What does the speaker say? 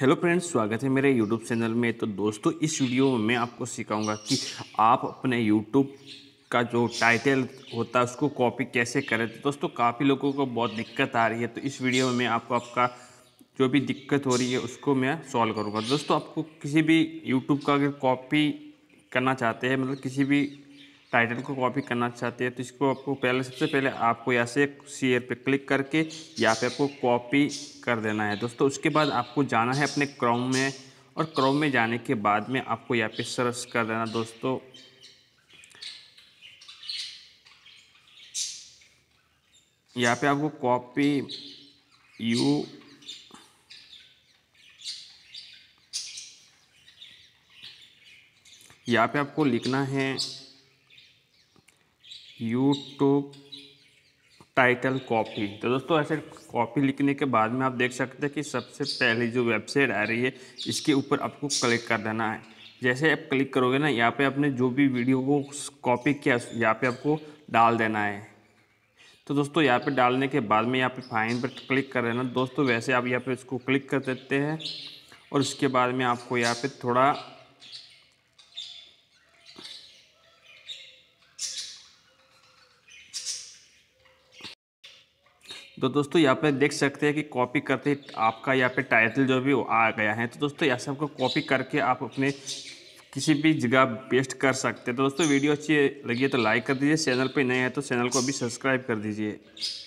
hello friends स्वागत है मेरे यूट्यूब चैनल में तो दोस्तों इस वीडियो में मैं आपको सिखाऊंगा कि आप अपने यूट्यूब का जो टाइटल होता है उसको कॉपी कैसे करें तो दोस्तों काफ़ी लोगों को बहुत दिक्कत आ रही है तो इस वीडियो में आपको आपका जो भी दिक्कत हो रही है उसको मैं सॉल्व करूँगा दोस्तों आपको किसी भी यूट्यूब का अगर कॉपी करना चाहते हैं मतलब किसी भी टाइटल को कॉपी करना चाहते हैं तो इसको आपको पहले सबसे पहले आपको यहाँ से शेयर पे क्लिक करके यहाँ पे आपको कॉपी कर देना है दोस्तों उसके बाद आपको जाना है अपने क्रोम में और क्रोम में जाने के बाद में आपको यहाँ पे सर्च कर देना दोस्तों यहाँ पे आपको कॉपी यू यहाँ पे आपको लिखना है यूट्यूब टाइटल कॉपी तो दोस्तों ऐसे कॉपी लिखने के बाद में आप देख सकते हैं कि सबसे पहली जो वेबसाइट आ रही है इसके ऊपर आपको क्लिक कर देना है जैसे आप क्लिक करोगे ना यहाँ पे आपने जो भी वीडियो को कॉपी किया यहाँ पे आपको डाल देना है तो दोस्तों यहाँ पे डालने के बाद में यहाँ पे फाइन पर क्लिक कर देना दोस्तों वैसे आप यहाँ पे इसको क्लिक कर देते हैं और उसके बाद में आपको यहाँ पे थोड़ा तो दोस्तों यहाँ पे देख सकते हैं कि कॉपी करते ही आपका यहाँ पे टाइटल जो भी आ गया है तो दोस्तों यहाँ सबको कॉपी करके आप अपने किसी भी जगह पेस्ट कर सकते हैं तो दोस्तों वीडियो अच्छी लगी है तो लाइक कर दीजिए चैनल पे नए हैं तो चैनल को भी सब्सक्राइब कर दीजिए